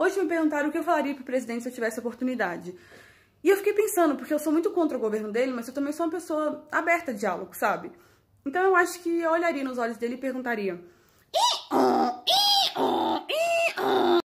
Hoje me perguntaram o que eu falaria pro presidente se eu tivesse oportunidade. E eu fiquei pensando, porque eu sou muito contra o governo dele, mas eu também sou uma pessoa aberta a diálogo, sabe? Então eu acho que eu olharia nos olhos dele e perguntaria: e,